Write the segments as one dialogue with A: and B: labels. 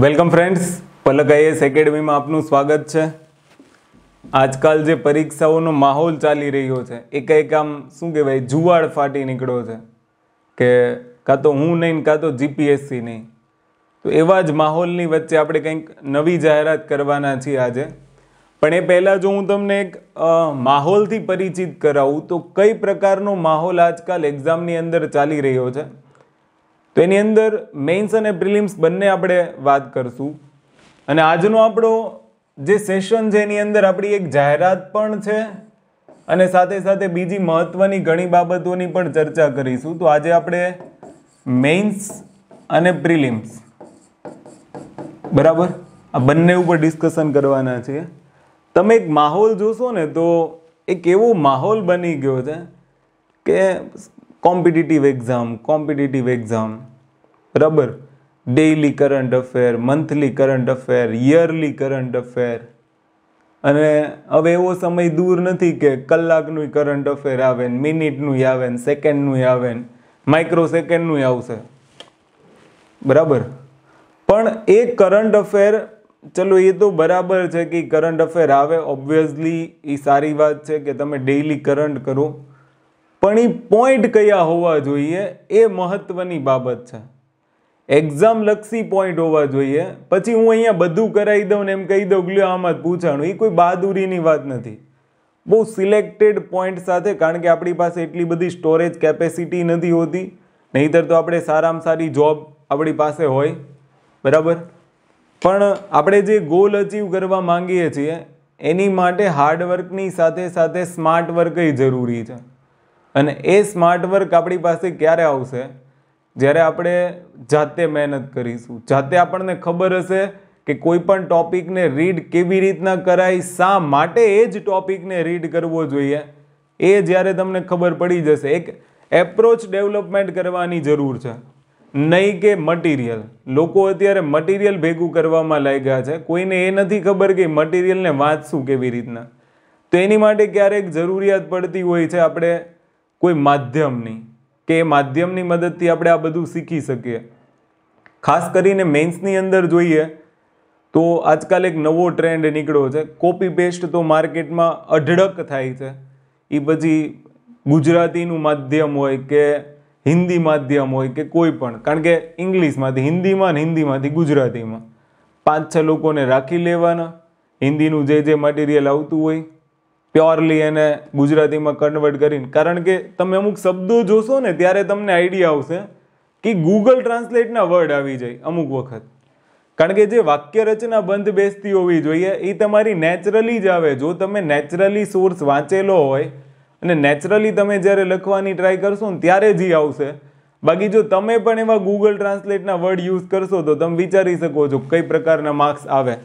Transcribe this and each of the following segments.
A: welcome friends Palak IAS એકેડમીમાં આપનું સ્વાગત છે આજકાલ જે પરીક્ષાઓનો માહોલ ચાલી રહ્યો છે એક આમ શું કહેવાય જુવાળ ફાટી નીકળ્યો છે કે કાં તો હું નહીં કાં તો જીપીએસસી નહીં તો એવા જ માહોલની વચ્ચે આપણે કંઈક નવી જાહેરાત કરવાના છીએ આજે પણ એ પહેલાં જો હું તમને એક માહોલથી પરિચિત કરાવું તો કઈ પ્રકારનો માહોલ આજકાલ એક્ઝામની અંદર ચાલી રહ્યો છે તો એની અંદર મેઇન્સ અને પ્રિલિમ્સ બંને આપણે વાત કરશું અને આજનો આપણો જે સેશન છે એની અંદર આપણી એક જાહેરાત પણ છે અને સાથે સાથે બીજી મહત્ત્વની ઘણી બાબતોની પણ ચર્ચા કરીશું તો આજે આપણે મેઇન્સ અને પ્રિલિમ્સ બરાબર આ બંને ઉપર ડિસ્કશન કરવાના છીએ તમે એક માહોલ જોશો ને તો એક એવો માહોલ બની ગયો છે કે કોમ્પિટિટિવ એક્ઝામ કોમ્પિટિટિવ એક્ઝામ બરાબર daily current affair monthly current affair yearly current affair અને હવે એવો સમય દૂર નથી કે કલાકનું કરંટ અફેર આવે ને મિનિટનું આવે ને સેકન્ડનું આવે ને માઇક્રો સેકન્ડનું આવશે બરાબર પણ એ કરંટ અફેર ચલો એ તો બરાબર છે કે કરંટ અફેર આવે ઓબ્વિયસલી એ સારી વાત છે કે તમે ડેઇલી કરંટ કરો પણ એ પોઈન્ટ કયા હોવા જોઈએ એ મહત્વની બાબત છે એક્ઝામ લક્ષી પોઈન્ટ હોવા જોઈએ પછી હું અહીંયા બધું કરાવી દઉં ને એમ કહી દઉં કે આમાં જ પૂછાણું એ કોઈ બહાદુરીની વાત નથી બહુ સિલેક્ટેડ પોઈન્ટ સાથે કારણ કે આપણી પાસે એટલી બધી સ્ટોરેજ કેપેસિટી નથી હોતી નહીંતર તો આપણે સારામાં સારી જોબ આપણી પાસે હોય બરાબર પણ આપણે જે ગોલ અચીવ કરવા માંગીએ છીએ એની માટે હાર્ડવર્કની સાથે સાથે સ્માર્ટ વર્ક જરૂરી છે અને એ સ્માર્ટ વર્ક આપણી પાસે ક્યારે આવશે જ્યારે આપણે જાતે મહેનત કરીશું જાતે આપણને ખબર હશે કે કોઈ પણ ટોપિકને રીડ કેવી રીતના કરાય શા માટે એ જ ટોપિકને રીડ કરવો જોઈએ એ જ્યારે તમને ખબર પડી જશે એક એપ્રોચ ડેવલપમેન્ટ કરવાની જરૂર છે નહીં કે મટીરિયલ લોકો અત્યારે મટીરિયલ ભેગું કરવામાં લાગ્યા છે કોઈને એ નથી ખબર કે મટીરિયલને વાંચશું કેવી રીતના તો એની માટે ક્યારેક જરૂરિયાત પડતી હોય છે આપણે કોઈ માધ્યમની કે એ માધ્યમની મદદથી આપણે આ બધું શીખી શકીએ ખાસ કરીને મેન્સની અંદર જોઈએ તો આજકાલ એક નવો ટ્રેન્ડ નીકળ્યો છે કોપી પેસ્ટ તો માર્કેટમાં અઢળક થાય છે એ પછી ગુજરાતીનું માધ્યમ હોય કે હિન્દી માધ્યમ હોય કે કોઈ પણ કારણ કે ઇંગ્લિશમાંથી હિન્દીમાં ને હિન્દીમાંથી ગુજરાતીમાં પાંચ છ લોકોને રાખી લેવાના હિન્દીનું જે જે મટીરિયલ આવતું હોય પ્યોરલી એને ગુજરાતીમાં કન્વર્ટ કરીને કારણ કે તમે અમુક શબ્દો જોશો ને ત્યારે તમને આઈડિયા આવશે કે ગૂગલ ટ્રાન્સલેટના વર્ડ આવી જાય અમુક વખત કારણ કે જે વાક્ય રચના બંધ બેસતી હોવી જોઈએ એ તમારી નેચરલી જ આવે જો તમે નેચરલી સોર્સ વાંચેલો હોય અને નેચરલી તમે જ્યારે લખવાની ટ્રાય કરશો ને ત્યારે જ આવશે બાકી જો તમે પણ એવા ગૂગલ ટ્રાન્સલેટના વર્ડ યુઝ કરશો તો તમે વિચારી શકો છો કઈ પ્રકારના માર્ક્સ આવે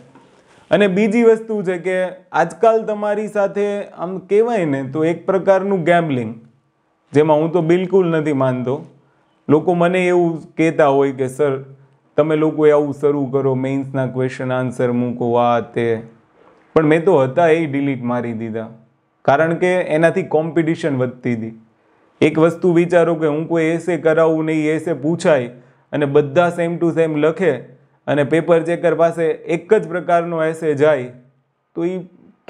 A: અને બીજી વસ્તુ છે કે આજકાલ તમારી સાથે આમ કહેવાય ને તો એક પ્રકારનું ગેમ્બલિંગ જેમાં હું તો બિલકુલ નથી માનતો લોકો મને એવું કહેતા હોય કે સર તમે લોકો આવું શરૂ કરો મેઇન્સના ક્વેશ્ચન આન્સર મૂકો આ તે પણ મેં તો હતા એ ડિલીટ મારી દીધા કારણ કે એનાથી કોમ્પિટિશન વધતી હતી એક વસ્તુ વિચારો કે હું કોઈ એસે કરાવું નહીં એસે પૂછાય અને બધા સેમ ટુ સેમ લખે અને પેપર ચેકર પાસે એક જ પ્રકારનો એસે જાય તો એ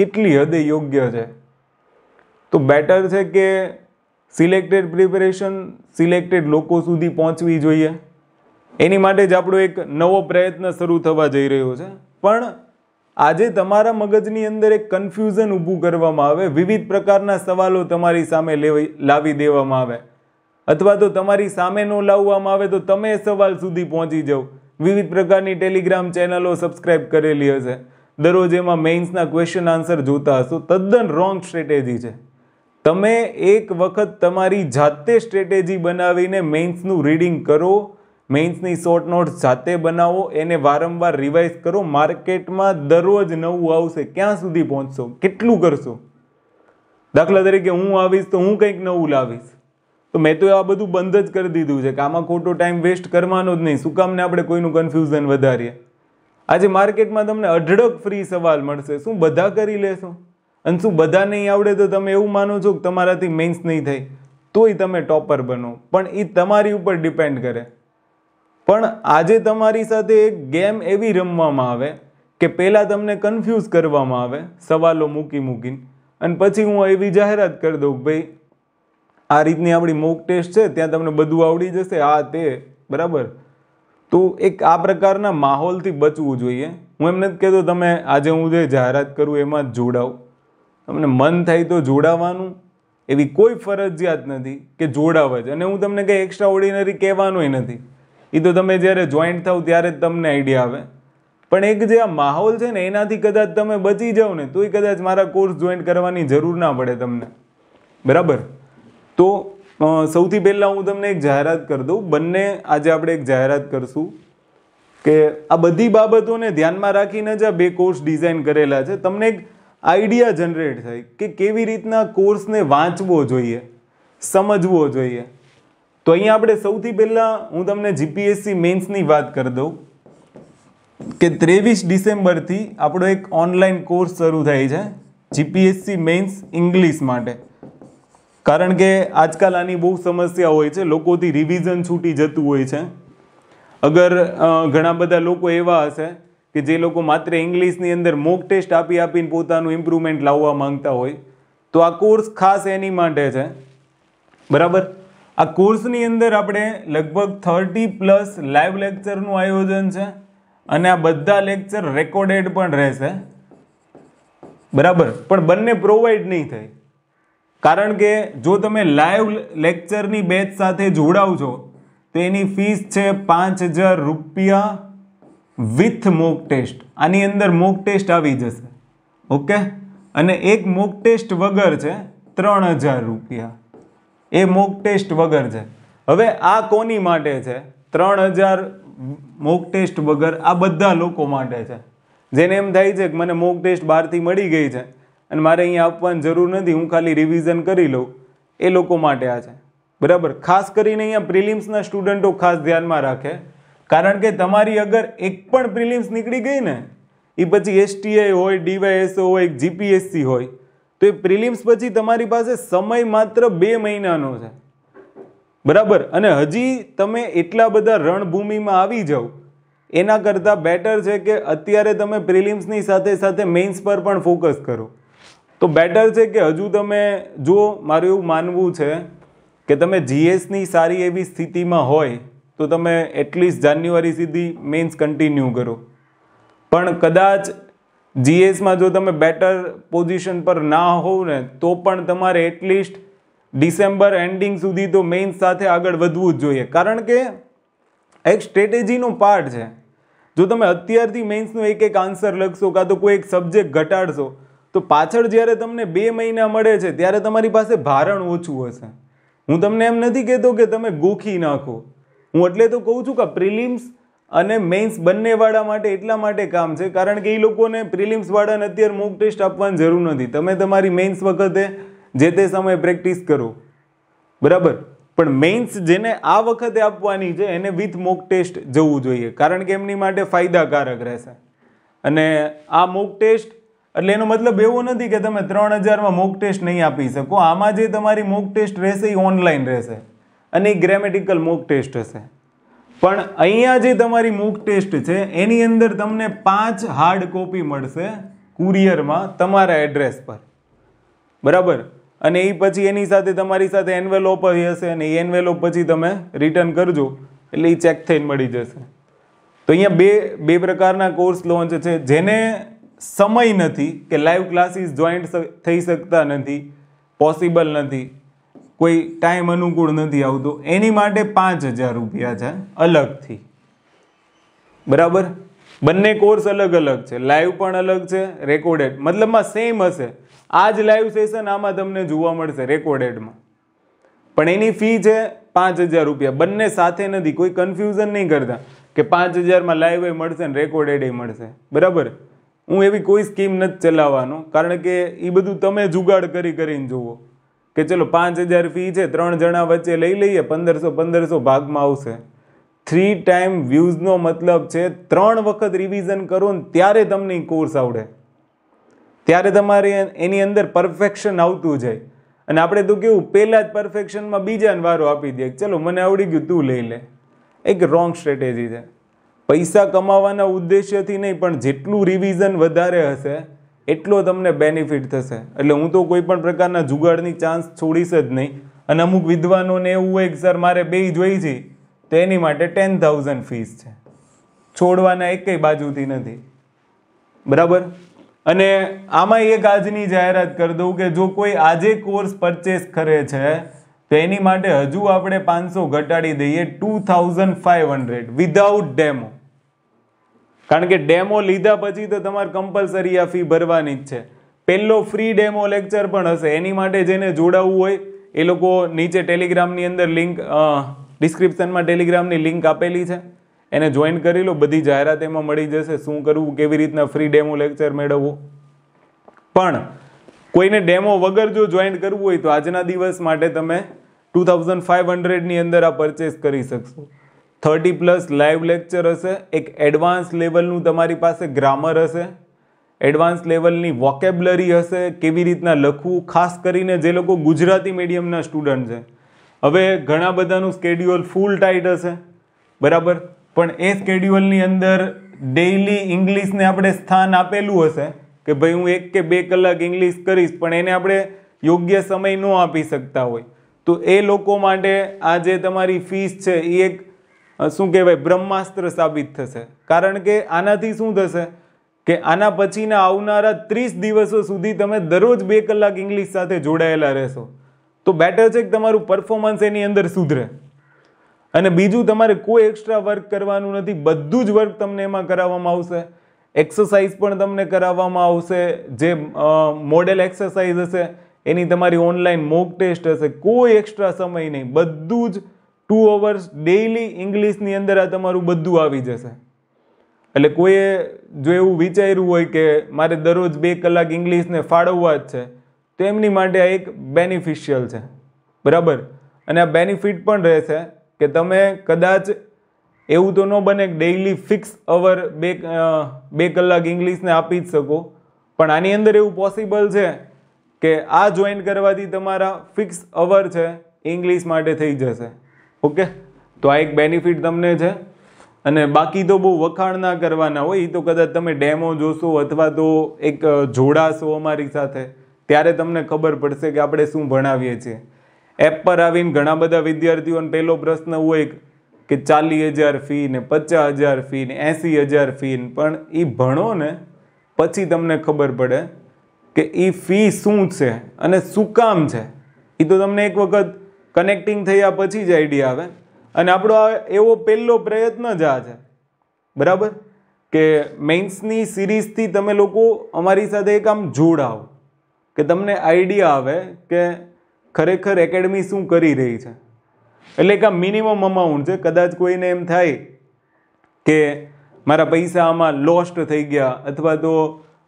A: કેટલી હદે યોગ્ય છે તો બેટર છે કે સિલેક્ટેડ પ્રિપેરેશન સિલેક્ટેડ લોકો સુધી પહોંચવી જોઈએ એની માટે જ આપણો એક નવો પ્રયત્ન શરૂ થવા જઈ રહ્યો છે પણ આજે તમારા મગજની અંદર એક કન્ફ્યુઝન ઊભું કરવામાં આવે વિવિધ પ્રકારના સવાલો તમારી સામે લેવી લાવી દેવામાં આવે અથવા તો તમારી સામે ન લાવવામાં આવે તો તમે સવાલ સુધી પહોંચી જાઓ વિવિધ પ્રકારની ટેલિગ્રામ ચેનલો સબસ્ક્રાઇબ કરેલી હશે દરરોજ એમાં મેઇન્સના ક્વેશ્ચન આન્સર જોતા હશો તદ્દન રોંગ સ્ટ્રેટેજી છે તમે એક વખત તમારી જાતે સ્ટ્રેટેજી બનાવીને મેઇન્સનું રીડિંગ કરો મેઇન્સની શોર્ટ નોટ્સ જાતે બનાવો એને વારંવાર રિવાઇઝ કરો માર્કેટમાં દરરોજ નવું આવશે ક્યાં સુધી પહોંચશો કેટલું કરશો દાખલા તરીકે હું આવીશ તો હું કંઈક નવું લાવીશ તો મેં તો આ બધું બંધ જ કરી દીધું છે કે આમાં ખોટો ટાઈમ વેસ્ટ કરવાનો જ નહીં શું કામને આપણે કોઈનું કન્ફ્યુઝન વધારીએ આજે માર્કેટમાં તમને અઢળક ફ્રી સવાલ મળશે શું બધા કરી લેશો અને શું બધા નહીં આવડે તો તમે એવું માનો છો કે તમારાથી મેન્સ નહીં થાય તોય તમે ટોપર બનો પણ એ તમારી ઉપર ડિપેન્ડ કરે પણ આજે તમારી સાથે એક ગેમ એવી રમવામાં આવે કે પહેલાં તમને કન્ફ્યુઝ કરવામાં આવે સવાલો મૂકી મૂકીને અને પછી હું એવી જાહેરાત કરી દઉં કે ભાઈ આ રીતની આપણી મોક ટેસ્ટ છે ત્યાં તમને બધું આવડી જશે આ તે બરાબર તો એક આ પ્રકારના માહોલથી બચવું જોઈએ હું એમ નથી કહેતો તમે આજે હું જે જાહેરાત કરું એમાં જ જોડાવ તમને મન થાય તો જોડાવાનું એવી કોઈ ફરજિયાત નથી કે જોડાવે જ અને હું તમને કંઈ એક્સ્ટ્રા ઓર્ડિનરી કહેવાનુંય નથી એ તો તમે જ્યારે જોઈન્ટ થાવ ત્યારે જ તમને આઈડિયા આવે પણ એક જે આ માહોલ છે ને એનાથી કદાચ તમે બચી જાઓ ને તોય કદાચ મારા કોર્સ જોઈન્ટ કરવાની જરૂર ના પડે તમને બરાબર તો સૌથી પહેલાં હું તમને એક જાહેરાત કરી દઉં બંને આજે આપણે એક જાહેરાત કરશું કે આ બધી બાબતોને ધ્યાનમાં રાખીને જ આ બે કોર્સ ડિઝાઇન કરેલા છે તમને એક આઈડિયા જનરેટ થાય કે કેવી રીતના કોર્સને વાંચવો જોઈએ સમજવો જોઈએ તો અહીંયા આપણે સૌથી પહેલાં હું તમને જીપીએસસી મેન્સની વાત કરી દઉં કે ત્રેવીસ ડિસેમ્બરથી આપણો એક ઓનલાઈન કોર્સ શરૂ થાય છે જીપીએસસી મેન્સ ઇંગ્લિશ માટે કારણ કે આજકાલ આની બહુ સમસ્યા હોય છે લોકોથી રિવિઝન છૂટી જતું હોય છે અગર ઘણા બધા લોકો એવા હશે કે જે લોકો માત્ર ઇંગ્લિશની અંદર મોક ટેસ્ટ આપી આપીને પોતાનું ઇમ્પ્રુવમેન્ટ લાવવા માંગતા હોય તો આ કોર્સ ખાસ એની માટે છે બરાબર આ કોર્સની અંદર આપણે લગભગ થર્ટી પ્લસ લાઈવ લેક્ચરનું આયોજન છે અને આ બધા લેક્ચર રેકોર્ડેડ પણ રહેશે બરાબર પણ બંને પ્રોવાઈડ નહીં થાય કારણ કે જો તમે લાઈવ લેક્ચરની બેચ સાથે જોડાવ છો તો એની ફીસ છે પાંચ હજાર રૂપિયા વિથ મોક ટેસ્ટ આની અંદર મોક ટેસ્ટ આવી જશે ઓકે અને એક મોક ટેસ્ટ વગર છે ત્રણ હજાર રૂપિયા એ મોક ટેસ્ટ વગર છે હવે આ કોની માટે છે ત્રણ હજાર મોક ટેસ્ટ વગર આ બધા લોકો માટે છે જેને એમ થાય છે કે મને મોક ટેસ્ટ બહારથી મળી ગઈ છે અને મારે અહીંયા આપવાની જરૂર નથી હું ખાલી રિવિઝન કરી લઉં એ લોકો માટે આ છે બરાબર ખાસ કરીને અહીંયા પ્રિલિમ્સના સ્ટુડન્ટો ખાસ ધ્યાનમાં રાખે કારણ કે તમારી અગર એક પણ પ્રિલિમ્સ નીકળી ગઈ ને એ પછી એસટીઆઈ હોય ડીવાયએસઓ હોય જીપીએસસી હોય તો એ પ્રિલિમ્સ પછી તમારી પાસે સમય માત્ર બે મહિનાનો છે બરાબર અને હજી તમે એટલા બધા રણભૂમિમાં આવી જાઓ એના કરતાં બેટર છે કે અત્યારે તમે પ્રિલિમ્સની સાથે સાથે મેઇન્સ પર પણ ફોકસ કરો તો બેટર છે કે હજુ તમે જો મારું એવું માનવું છે કે તમે જીએસની સારી એવી સ્થિતિમાં હોય તો તમે એટલીસ્ટ જાન્યુઆરી સુધી મેન્સ કન્ટિન્યુ કરો પણ કદાચ જીએસમાં જો તમે બેટર પોઝિશન પર ના હોવ ને તો પણ તમારે એટલીસ્ટ ડિસેમ્બર એન્ડિંગ સુધી તો મેઇન્સ સાથે આગળ વધવું જ જોઈએ કારણ કે એક સ્ટ્રેટેજીનો પાર્ટ છે જો તમે અત્યારથી મેઇન્સનો એક એક આન્સર લખશો કાં તો કોઈ એક સબ્જેક્ટ ઘટાડશો તો પાછળ જ્યારે તમને બે મહિના મળે છે ત્યારે તમારી પાસે ભારણ ઓછું હશે હું તમને એમ નથી કહેતો કે તમે ગોખી નાખો હું એટલે તો કહું છું કે પ્રિલિમ્સ અને મેઇન્સ બંનેવાળા માટે એટલા માટે કામ છે કારણ કે એ લોકોને પ્રિલિમ્સવાળાને અત્યારે મોક ટેસ્ટ આપવાની જરૂર નથી તમે તમારી મેઇન્સ વખતે જે તે સમયે પ્રેક્ટિસ કરો બરાબર પણ મેઇન્સ જેને આ વખતે આપવાની છે એને વિથ મોક ટેસ્ટ જવું જોઈએ કારણ કે એમની માટે ફાયદાકારક રહેશે અને આ મોક ટેસ્ટ એટલે એનો મતલબ એવો નથી કે તમે ત્રણ હજારમાં મોક ટેસ્ટ નહીં આપી શકો આમાં જે તમારી મોક ટેસ્ટ રહેશે એ ઓનલાઈન રહેશે અને ગ્રેમેટિકલ મોક ટેસ્ટ હશે પણ અહીંયા જે તમારી મોક ટેસ્ટ છે એની અંદર તમને પાંચ હાર્ડ કોપી મળશે કુરિયરમાં તમારા એડ્રેસ પર બરાબર અને એ પછી એની સાથે તમારી સાથે એનવેલોપ હશે અને એ એનવેલોપ પછી તમે રિટર્ન કરજો એટલે એ ચેક થઈને મળી જશે તો અહીંયા બે બે પ્રકારના કોર્સ લોન્ચ છે જેને સમય નથી કે લાઈવ ક્લાસીસ જોઈન્ટ થઈ શકતા નથી પોસિબલ નથી કોઈ ટાઈમ અનુકૂળ નથી આવતો એની માટે પાંચ હજાર રૂપિયા છે અલગથી બરાબર બંને કોર્સ અલગ અલગ છે લાઈવ પણ અલગ છે રેકોર્ડેડ મતલબમાં સેમ હશે આ જ લાઈવ સેશન આમાં તમને જોવા મળશે રેકોર્ડેડમાં પણ એની ફી છે પાંચ હજાર રૂપિયા બંને સાથે નથી કોઈ કન્ફ્યુઝન નહીં કરતા કે પાંચ હજારમાં લાઈવ એ મળશે ને રેકોર્ડેડ એ મળશે બરાબર હું એવી કોઈ સ્કીમ નથી ચલાવવાનો કારણ કે એ બધું તમે જુગાડ કરી કરીને જુઓ કે ચલો પાંચ હજાર ફી છે ત્રણ જણા વચ્ચે લઈ લઈએ પંદરસો પંદરસો ભાગમાં આવશે થ્રી ટાઈમ વ્યૂઝનો મતલબ છે ત્રણ વખત રિવિઝન કરો ને ત્યારે તમને કોર્સ આવડે ત્યારે તમારે એની અંદર પરફેક્શન આવતું જાય અને આપણે તો કેવું પહેલાં જ પરફેક્શનમાં બીજાને વારો આપી દઈએ ચલો મને આવડી ગયું તું લઈ લે એક રોંગ સ્ટ્રેટેજી છે પૈસા કમાવાના ઉદ્દેશ્યથી નહીં પણ જેટલું રિવિઝન વધારે હશે એટલો તમને બેનિફિટ થશે એટલે હું તો કોઈ પણ પ્રકારના જુગાડની ચાન્સ છોડીશ જ નહીં અને અમુક વિદ્વાનોને એવું હોય કે સર મારે બે જોઈ છે તો એની માટે ટેન થાઉઝન્ડ ફીસ છે છોડવાના એકેય બાજુથી નથી બરાબર અને આમાં એક આજની જાહેરાત કરી દઉં કે જો કોઈ આજે કોર્સ પરચેસ કરે છે તો એની માટે હજુ આપણે પાંચસો ઘટાડી દઈએ two thousand five hundred without demo કારણ કે ડેમો લીધા પછી તો તમારે કમ્પલસરી આ ફી ભરવાની જ છે પહેલો ફ્રી ડેમો લેક્ચર પણ હશે એની માટે જેને જોડાવવું હોય એ લોકો નીચે ટેલિગ્રામની અંદર લિંક ડિસ્ક્રિપ્શનમાં ટેલિગ્રામની લિંક આપેલી છે એને જોઈન કરી લો બધી જાહેરાત એમાં મળી જશે શું કરવું કેવી રીતના ફ્રી ડેમો લેક્ચર મેળવવું પણ કોઈને ડેમો વગર જો જોઈન કરવું હોય તો આજના દિવસ માટે તમે ટુ થાઉઝન્ડ ફાઇવ હંડ્રેડની અંદર આ પરચેસ કરી શકશો થર્ટી પ્લસ લાઈવ લેક્ચર હશે એક એડવાન્સ લેવલનું તમારી પાસે ગ્રામર હશે એડવાન્સ લેવલની વોકેબલરી હશે કેવી રીતના લખવું ખાસ કરીને જે લોકો ગુજરાતી મીડિયમના સ્ટુડન્ટ છે હવે ઘણા બધાનું સ્કેડ્યુઅલ ફૂલ ટાઈટ હશે બરાબર પણ એ સ્કેડ્યુઅલની અંદર ડેઇલી ઇંગ્લિશને આપણે સ્થાન આપેલું હશે કે ભાઈ હું એક કે બે કલાક ઇંગ્લિશ કરીશ પણ એને આપણે યોગ્ય સમય ન આપી શકતા હોય તો એ લોકો માટે આ જે તમારી ફીસ છે એ એક શું કહેવાય બ્રહ્માસ્ત્ર સાબિત થશે કારણ કે આનાથી શું થશે કે આના પછીના આવનારા ત્રીસ દિવસો સુધી તમે દરરોજ બે કલાક ઇંગ્લિશ સાથે જોડાયેલા રહેશો તો બેટર છે કે તમારું પરફોર્મન્સ એની અંદર સુધરે અને બીજું તમારે કોઈ એક્સ્ટ્રા વર્ક કરવાનું નથી બધું જ વર્ક તમને એમાં કરાવવામાં આવશે એક્સરસાઇઝ પણ તમને કરાવવામાં આવશે જે મોડેલ એક્સરસાઇઝ હશે એની તમારી ઓનલાઈન મોક ટેસ્ટ હશે કોઈ એક્સ્ટ્રા સમય નહીં બધું જ ટુ અવર્સ ડેઇલી ઇંગ્લિશની અંદર આ તમારું બધું આવી જશે એટલે કોઈએ જો એવું વિચાર્યું હોય કે મારે દરરોજ બે કલાક ઇંગ્લિશને ફાળવવા જ છે તો એમની માટે આ એક બેનિફિશિયલ છે બરાબર અને આ બેનિફિટ પણ રહેશે કે તમે કદાચ એવું તો ન બને કે ડેઇલી ફિક્સ અવર બે બે કલાક ઇંગ્લિશને આપી જ શકો પણ આની અંદર એવું પોસિબલ છે કે આ જોઈન કરવાથી તમારા ફિક્સ અવર છે ઇંગ્લિશ માટે થઈ જશે ઓકે તો આ એક બેનિફિટ તમને છે અને બાકી તો બહુ વખાણ ના કરવાના હોય એ તો કદાચ તમે ડેમો જોશો અથવા તો એક જોડાશો અમારી સાથે ત્યારે તમને ખબર પડશે કે આપણે શું ભણાવીએ છીએ એપ પર આવીને ઘણા બધા વિદ્યાર્થીઓને પહેલો પ્રશ્ન હોય કે ચાલીસ હજાર ફી ને પચાસ હજાર ફી ને એંસી હજાર ફી ને પણ એ ભણો ને પછી તમને ખબર પડે કે એ ફી શું છે અને શું કામ છે એ તો તમને એક વખત કનેક્ટિંગ થયા પછી જ આઈડિયા આવે અને આપણો આ એવો પહેલો પ્રયત્ન જ આ છે બરાબર કે મેઇન્સની સિરીઝથી તમે લોકો અમારી સાથે એક આમ જોડાઓ કે તમને આઈડિયા આવે કે ખરેખર એકેડમી શું કરી રહી છે એટલે એક આ મિનિમમ અમાઉન્ટ છે કદાચ કોઈને એમ થાય કે મારા પૈસા આમાં લોસ્ટ થઈ ગયા અથવા તો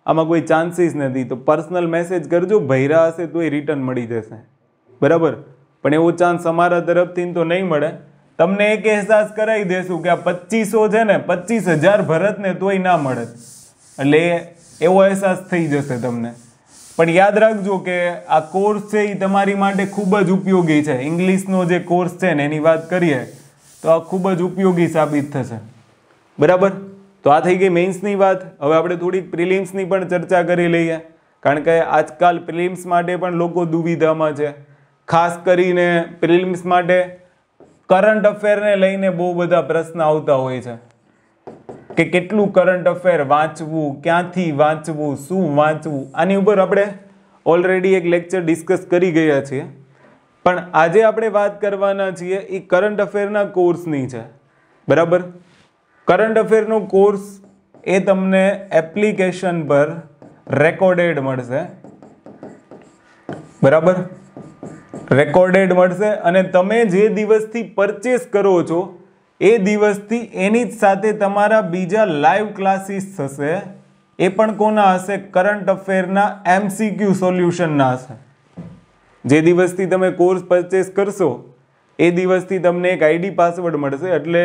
A: આમાં કોઈ ચાન્સીસ નથી તો પર્સનલ મેસેજ કરજો ભૈરા હશે તો એ રિટર્ન મળી જશે બરાબર પણ એવો ચાન્સ અમારા તરફથી તો નહીં મળે તમને એક અહેસાસ કરાવી દેશું કે આ પચીસો છે ને પચીસ હજાર ભરતને તોય ના મળે એટલે એવો અહેસાસ થઈ જશે તમને પણ યાદ રાખજો કે આ કોર્સ છે એ તમારી માટે ખૂબ જ ઉપયોગી છે ઇંગ્લિશનો જે કોર્સ છે ને એની વાત કરીએ તો આ ખૂબ જ ઉપયોગી સાબિત થશે બરાબર તો આ થઈ ગઈ મેઇન્સની વાત હવે આપણે થોડીક પ્રિલિમ્સની પણ ચર્ચા કરી લઈએ કારણ કે આજકાલ પ્રિલિમ્સ માટે પણ લોકો દુવિધામાં છે ખાસ કરીને પ્રિલિમ્સ માટે કરંટ અફેરને લઈને બહુ બધા પ્રશ્ન આવતા હોય છે કે કેટલું કરંટ અફેર વાંચવું ક્યાંથી વાંચવું શું વાંચવું આની ઉપર આપણે ઓલરેડી એક લેક્ચર ડિસ્કસ કરી ગયા છીએ પણ આજે આપણે વાત કરવાના છીએ એ કરંટ અફેરના કોર્સની છે બરાબર કરંટ અફેરનો કોર્સ એ તમને એપ્લિકેશન પર રેકોર્ડેડ મળશે બરાબર રેકોર્ડેડ મળશે અને તમે જે દિવસથી પરચેસ કરો છો એ દિવસથી એની જ સાથે તમારા બીજા લાઈવ ક્લાસીસ થશે એ પણ કોના હશે કરંટ અફેરના એમસીક્યુ સોલ્યુશનના હશે જે દિવસથી તમે કોર્સ પરચેસ કરશો એ દિવસથી તમને એક આઈડી પાસવર્ડ મળશે એટલે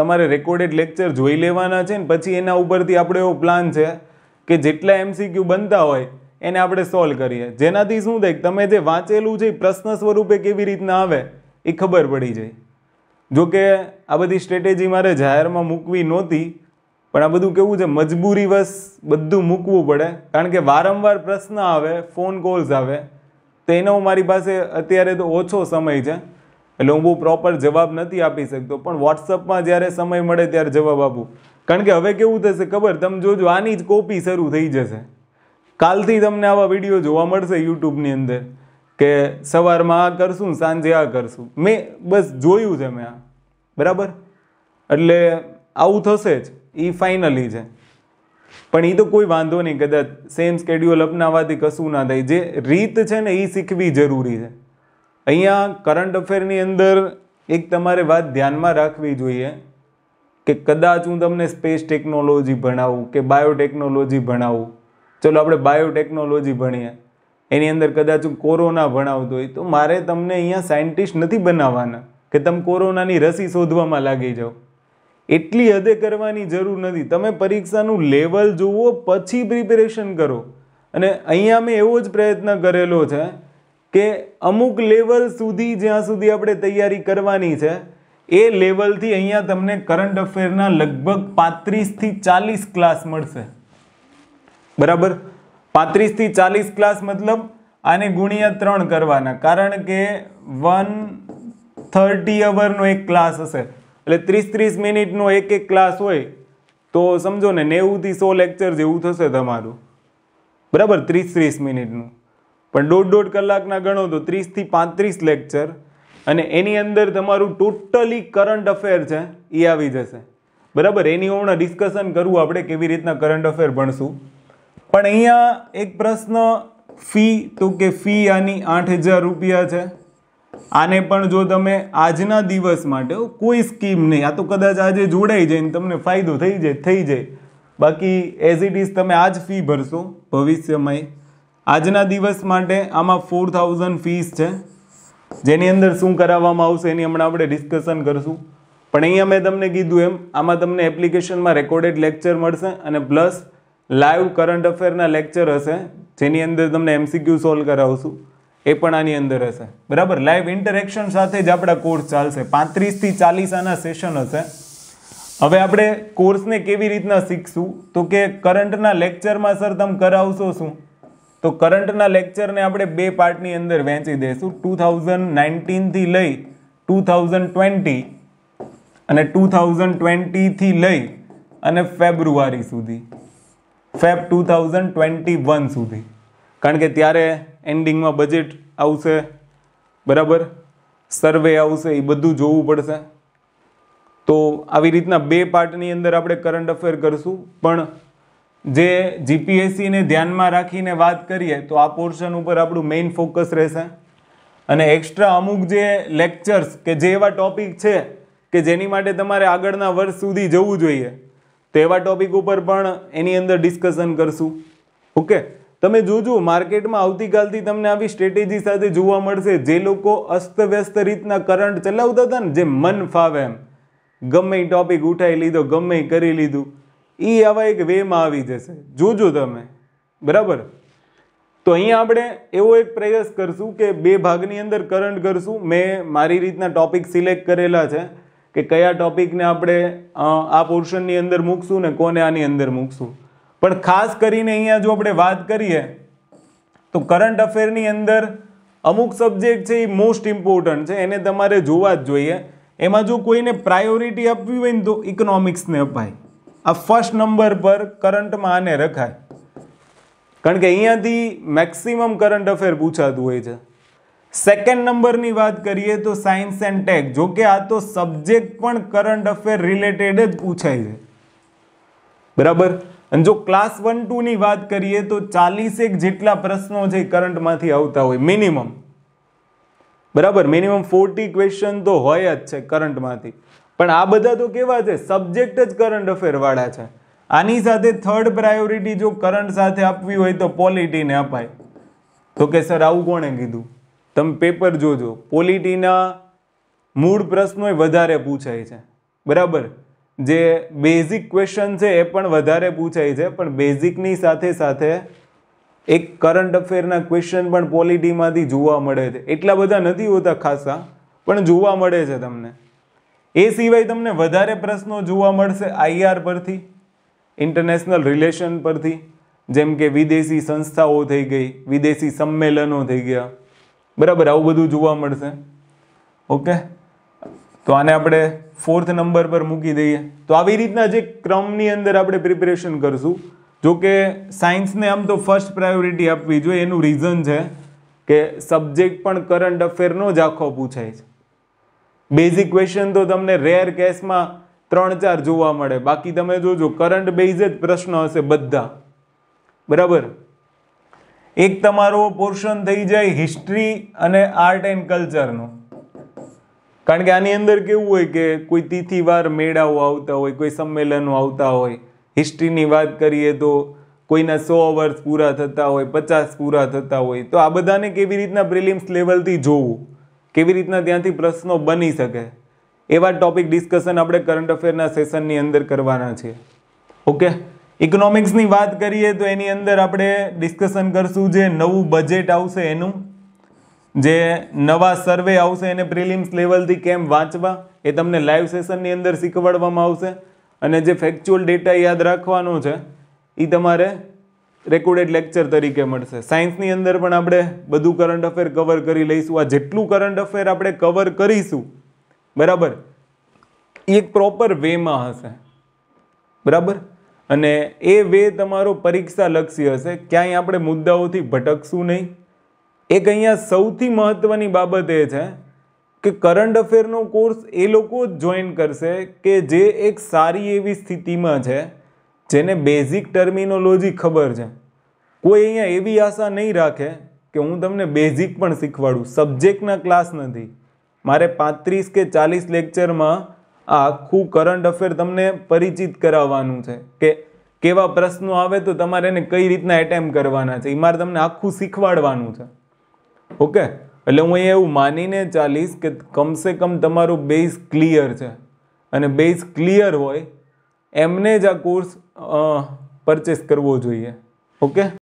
A: તમારે રેકોર્ડેડ લેક્ચર જોઈ લેવાના છે ને પછી એના ઉપરથી આપણે એવો પ્લાન છે કે જેટલા એમસીક્યુ બનતા હોય એને આપણે સોલ્વ કરીએ જેનાથી શું દેખ તમે જે વાંચેલું છે એ પ્રશ્ન સ્વરૂપે કેવી રીતના આવે એ ખબર પડી જાય જોકે આ બધી સ્ટ્રેટેજી મારે જાહેરમાં મૂકવી નહોતી પણ આ બધું કેવું છે મજબૂરીવશ બધું મૂકવું પડે કારણ કે વારંવાર પ્રશ્ન આવે ફોન કોલ્સ આવે તો એનો મારી પાસે અત્યારે તો ઓછો સમય છે એટલે હું બહુ પ્રોપર જવાબ નથી આપી શકતો પણ વોટ્સઅપમાં જ્યારે સમય મળે ત્યારે જવાબ આપું કારણ કે હવે કેવું થશે ખબર તમે જોજો આની જ કોપી શરૂ થઈ જશે કાલથી તમને આવા વિડીયો જોવા મળશે યુટ્યુબની અંદર કે સવારમાં આ કરશું સાંજે આ કરશું મેં બસ જોયું છે મેં આ બરાબર એટલે આવું થશે જ એ ફાઇનલી છે પણ એ તો કોઈ વાંધો નહીં કદાચ સેમ સ્કેડ્યુઅલ અપનાવવાથી કશું ના થાય જે રીત છે ને એ શીખવી જરૂરી છે અહીંયા કરંટ અફેરની અંદર એક તમારે વાત ધ્યાનમાં રાખવી જોઈએ કે કદાચ હું તમને સ્પેસ ટેકનોલોજી ભણાવું કે બાયોટેકનોલોજી ભણાવું ચલો આપણે બાયોટેકનોલોજી ભણીએ એની અંદર કદાચ હું કોરોના ભણાવતો હોય તો મારે તમને અહીંયા સાયન્ટિસ્ટ નથી બનાવવાના કે તમે કોરોનાની રસી શોધવામાં લાગી જાઓ એટલી હદે કરવાની જરૂર નથી તમે પરીક્ષાનું લેવલ જુઓ પછી પ્રિપેરેશન કરો અને અહીંયા મેં એવો જ પ્રયત્ન કરેલો છે કે અમુક લેવલ સુધી જ્યાં સુધી આપણે તૈયારી કરવાની છે એ લેવલથી અહીંયા તમને કરંટ અફેરના લગભગ પાંત્રીસથી ચાલીસ ક્લાસ મળશે બરાબર પાંત્રીસથી ચાલીસ ક્લાસ મતલબ આને ગુણ્યા ત્રણ કરવાના કારણ કે વન થર્ટી અવરનો એક ક્લાસ હશે એટલે ત્રીસ ત્રીસ મિનિટનો એક એક ક્લાસ હોય તો સમજો ને નેવુંથી સો લેક્ચર જેવું થશે તમારું બરાબર ત્રીસ ત્રીસ મિનિટનું પણ દોઢ દોઢ કલાકના ગણો તો ત્રીસથી પાંત્રીસ લેક્ચર અને એની અંદર તમારું ટોટલી કરંટ અફેર છે એ આવી જશે બરાબર એની હમણાં ડિસ્કશન કરવું આપણે કેવી રીતના કરંટ અફેર ભણશું પણ અહીંયા એક પ્રશ્ન ફી તો કે ફી આની આઠ હજાર રૂપિયા છે આને પણ જો તમે આજના દિવસ માટે કોઈ સ્કીમ નહીં આ તો કદાચ આજે જોડાઈ જાય ને તમને ફાયદો થઈ જાય થઈ જાય બાકી એઝ ઇટ ઇઝ તમે આજ ફી ભરશો ભવિષ્યમાં આજના દિવસ માટે આમાં ફોર થાઉઝન્ડ ફીસ છે જેની અંદર શું કરાવવામાં આવશે એની હમણાં આપણે ડિસ્કશન કરશું પણ અહીંયા મેં તમને કીધું એમ આમાં તમને એપ્લિકેશનમાં રેકોર્ડેડ લેક્ચર મળશે અને પ્લસ લાઈવ કરંટ અફેરના લેક્ચર હશે જેની અંદર તમને એમસીક્યુ સોલ્વ કરાવશું એ પણ આની અંદર હશે બરાબર લાઈવ ઇન્ટરેક્શન સાથે જ આપણા કોર્સ ચાલશે પાંત્રીસથી ચાલીસ આના સેશન હશે હવે આપણે કોર્સને કેવી રીતના શીખશું તો કે કરંટના લેક્ચરમાં સર તમે કરાવશો શું તો કરંટના લેક્ચરને આપણે બે પાર્ટની અંદર વહેંચી દઈશું ટુ થાઉઝન્ડ નાઇન્ટીનથી લઈ ટુ થાઉઝન્ડ ટ્વેન્ટી અને ટુ થાઉઝન્ડ ટ્વેન્ટીથી લઈ અને ફેબ્રુઆરી સુધી Feb two thousand twenty one સુધી કારણ કે ત્યારે એન્ડિંગમાં બજેટ આવશે બરાબર સર્વે આવશે એ બધું જોવું પડશે તો આવી રીતના બે પાર્ટની અંદર આપણે કરંટ અફેર કરશું પણ જે જીપીએસસીને ધ્યાનમાં રાખીને વાત કરીએ તો આ પોર્શન ઉપર આપણું મેઇન ફોકસ રહેશે અને એક્સ્ટ્રા અમુક જે લેક્ચર્સ કે જે એવા ટોપિક છે કે જેની માટે તમારે આગળના વર્ષ સુધી જવું જોઈએ તેવા ટોપિક ઉપર પણ એની અંદર ડિસ્કશન કરશું ઓકે તમે જોજો માર્કેટમાં આવતીકાલથી તમને આવી સ્ટ્રેટેજી સાથે જોવા મળશે જે લોકો અસ્તવ્યસ્ત રીતના કરંટ ચલાવતા હતા ને જે મન ફાવે એમ ગમે ટોપિક ઉઠાવી લીધો ગમે કરી લીધું એ આવા એક વેમાં આવી જશે જોજો તમે બરાબર તો અહીંયા આપણે એવો એક પ્રયાસ કરશું કે બે ભાગની અંદર કરંટ કરશું મેં મારી રીતના ટોપિક સિલેક્ટ કરેલા છે કે કયા ટોપિકને આપણે આ પોર્શનની અંદર મૂકશું ને કોને આની અંદર મૂકશું પણ ખાસ કરીને અહીંયા જો આપણે વાત કરીએ તો કરંટ અફેરની અંદર અમુક સબ્જેક્ટ છે એ મોસ્ટ ઇમ્પોર્ટન્ટ છે એને તમારે જોવા જ જોઈએ એમાં જો કોઈને પ્રાયોરિટી આપવી હોય ને તો ઇકોનોમિક્સને અપાય આ ફર્સ્ટ નંબર પર કરંટમાં આને રખાય કારણ કે અહીંયાથી મેક્સિમમ કરંટ અફેર પૂછાતું હોય છે સેકન્ડ નંબરની વાત કરીએ તો સાયન્સ એન્ડ ટેક જો કે આ તો સબ્જેક્ટ પણ કરંટ અફેર રિલેટેડ જ પૂછાય છે બરાબર અને જો ક્લાસ વન ટુની વાત કરીએ તો ચાલીસેક જેટલા પ્રશ્નો છે કરંટમાંથી આવતા હોય મિનિમમ બરાબર મિનિમમ ફોર્ટી ક્વેશ્ચન તો હોય જ છે કરંટમાંથી પણ આ બધા તો કેવા છે સબ્જેક્ટ જ કરંટ અફેરવાળા છે આની સાથે થર્ડ પ્રાયોરિટી જો કરંટ સાથે આપવી હોય તો પોલિટીને અપાય તો કે સર આવું કોણે કીધું તમે પેપર જોજો પોલિટીના મૂળ પ્રશ્નો વધારે પૂછાય છે બરાબર જે બેઝિક ક્વેશ્ચન છે એ પણ વધારે પૂછાય છે પણ બેઝિકની સાથે સાથે એક કરંટ અફેરના ક્વેશ્ચન પણ પોલિટીમાંથી જોવા મળે છે એટલા બધા નથી હોતા ખાસા પણ જોવા મળે છે તમને એ સિવાય તમને વધારે પ્રશ્નો જોવા મળશે આઈઆર પરથી ઇન્ટરનેશનલ રિલેશન પરથી જેમ કે વિદેશી સંસ્થાઓ થઈ ગઈ વિદેશી સંમેલનો થઈ ગયા બરાબર આવું બધું જોવા મળશે ઓકે તો આને આપણે ફોર્થ નંબર પર મૂકી દઈએ તો આવી રીતના જે ક્રમની અંદર આપણે પ્રિપેરેશન કરશું જો કે સાયન્સને આમ તો ફર્સ્ટ પ્રાયોરિટી આપવી જોઈએ એનું રીઝન છે કે સબ્જેક્ટ પણ કરંટ અફેરનો જ આખો પૂછાય છે બેઝિક ક્વેશ્ચન તો તમને રેર કેસમાં ત્રણ ચાર જોવા મળે બાકી તમે જોજો કરંટ બેઝ જ પ્રશ્ન હશે બધા બરાબર એક તમારો પોર્શન થઈ જાય હિસ્ટ્રી અને આર્ટ એન્ડ કલ્ચરનો કારણ કે આની અંદર કેવું હોય કે કોઈ તિથિવાર મેળાઓ આવતા હોય કોઈ સંમેલનો આવતા હોય હિસ્ટ્રીની વાત કરીએ તો કોઈના સો અવર્સ પૂરા થતા હોય પચાસ પૂરા થતા હોય તો આ બધાને કેવી રીતના પ્રિલિમ્સ લેવલથી જોવું કેવી રીતના ત્યાંથી પ્રશ્નો બની શકે એવા ટોપિક ડિસ્કશન આપણે કરંટ અફેરના સેશનની અંદર કરવાના છે ઓકે ઇકોનોમિક્સની વાત કરીએ તો એની અંદર આપણે ડિસ્કશન કરશું જે નવું બજેટ આવશે એનું જે નવા સર્વે આવશે એને પ્રિલિમ્સ લેવલથી કેમ વાંચવા એ તમને લાઈવ સેશનની અંદર શીખવાડવામાં આવશે અને જે ફેક્ચ્યુઅલ ડેટા યાદ રાખવાનો છે એ તમારે રેકોર્ડેડ લેક્ચર તરીકે મળશે સાયન્સની અંદર પણ આપણે બધું કરંટ અફેર કવર કરી લઈશું આ જેટલું કરંટ અફેર આપણે કવર કરીશું બરાબર એક પ્રોપર વેમાં હશે બરાબર અને એ વે તમારો પરીક્ષા પરીક્ષાલક્ષી હશે ક્યાંય આપણે મુદ્દાઓથી ભટકશું નહીં એક અહીંયા સૌથી મહત્ત્વની બાબત એ છે કે કરંટ અફેરનો કોર્સ એ લોકો જ જોઈન કરશે કે જે એક સારી એવી સ્થિતિમાં છે જેને બેઝિક ટર્મિનોલોજી ખબર છે કોઈ અહીંયા એવી આશા નહીં રાખે કે હું તમને બેઝિક પણ શીખવાડું સબ્જેક્ટના ક્લાસ નથી મારે પાંત્રીસ કે ચાલીસ લેક્ચરમાં આ આખું કરંટ અફેર તમને પરિચિત કરાવવાનું છે કે કેવા પ્રશ્નો આવે તો તમારે એને કઈ રીતના એટેમ્પ કરવાના છે એ મારે તમને આખું શીખવાડવાનું છે ઓકે એટલે હું અહીંયા એવું માનીને ચાલીશ કે કમસે કમ તમારું બેઝ ક્લિયર છે અને બેઝ ક્લિયર હોય એમને જ આ કોર્સ પરચેસ કરવો જોઈએ ઓકે